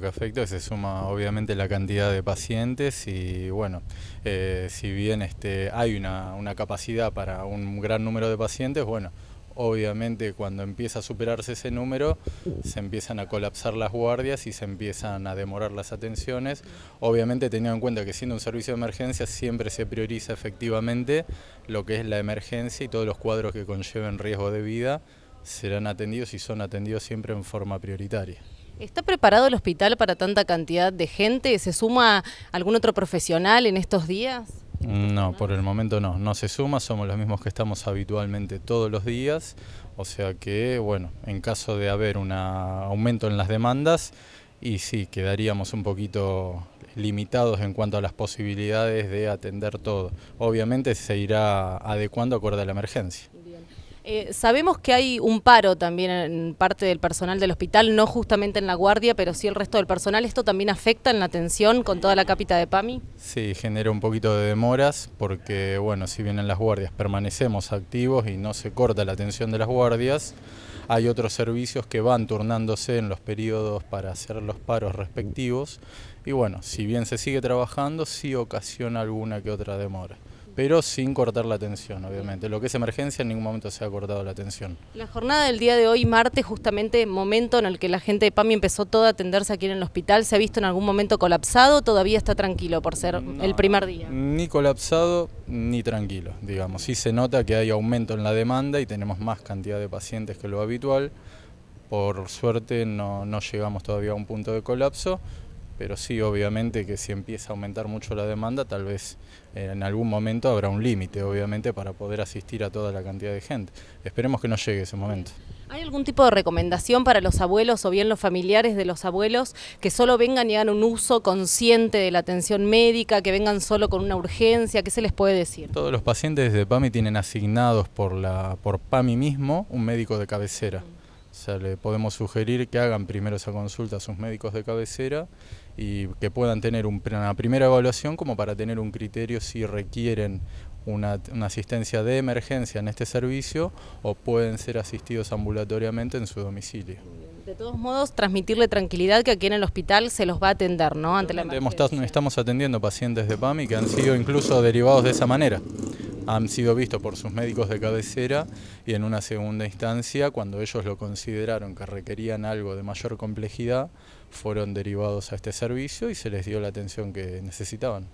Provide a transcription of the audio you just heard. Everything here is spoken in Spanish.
que afecta se suma obviamente la cantidad de pacientes y bueno, eh, si bien este, hay una, una capacidad para un gran número de pacientes, bueno, obviamente cuando empieza a superarse ese número se empiezan a colapsar las guardias y se empiezan a demorar las atenciones. Obviamente teniendo en cuenta que siendo un servicio de emergencia siempre se prioriza efectivamente lo que es la emergencia y todos los cuadros que conlleven riesgo de vida serán atendidos y son atendidos siempre en forma prioritaria. ¿Está preparado el hospital para tanta cantidad de gente? ¿Se suma algún otro profesional en estos días? No, por el momento no, no se suma, somos los mismos que estamos habitualmente todos los días, o sea que, bueno, en caso de haber un aumento en las demandas, y sí, quedaríamos un poquito limitados en cuanto a las posibilidades de atender todo. Obviamente se irá adecuando acorde a la emergencia. Eh, sabemos que hay un paro también en parte del personal del hospital, no justamente en la guardia, pero sí el resto del personal. ¿Esto también afecta en la atención con toda la cápita de PAMI? Sí, genera un poquito de demoras porque, bueno, si bien en las guardias permanecemos activos y no se corta la atención de las guardias, hay otros servicios que van turnándose en los periodos para hacer los paros respectivos. Y bueno, si bien se sigue trabajando, sí ocasiona alguna que otra demora pero sin cortar la atención, obviamente. Lo que es emergencia en ningún momento se ha cortado la atención. La jornada del día de hoy, martes, justamente momento en el que la gente de PAMI empezó toda a atenderse aquí en el hospital, ¿se ha visto en algún momento colapsado? ¿Todavía está tranquilo por ser el primer día? Ni colapsado ni tranquilo, digamos. Sí se nota que hay aumento en la demanda y tenemos más cantidad de pacientes que lo habitual. Por suerte no llegamos todavía a un punto de colapso, pero sí, obviamente que si empieza a aumentar mucho la demanda, tal vez eh, en algún momento habrá un límite, obviamente, para poder asistir a toda la cantidad de gente. Esperemos que no llegue ese momento. ¿Hay algún tipo de recomendación para los abuelos o bien los familiares de los abuelos que solo vengan y hagan un uso consciente de la atención médica, que vengan solo con una urgencia? ¿Qué se les puede decir? Todos los pacientes de PAMI tienen asignados por, por PAMI mismo un médico de cabecera sea, le podemos sugerir que hagan primero esa consulta a sus médicos de cabecera y que puedan tener un, una primera evaluación como para tener un criterio si requieren una, asistencia de emergencia en este servicio o pueden ser asistidos ambulatoriamente en su domicilio. De todos modos, transmitirle tranquilidad que aquí en el hospital se los va a atender, ¿no? Ante estamos atendiendo pacientes de PAMI que han sido incluso derivados de esa manera han sido vistos por sus médicos de cabecera y en una segunda instancia, cuando ellos lo consideraron que requerían algo de mayor complejidad, fueron derivados a este servicio y se les dio la atención que necesitaban.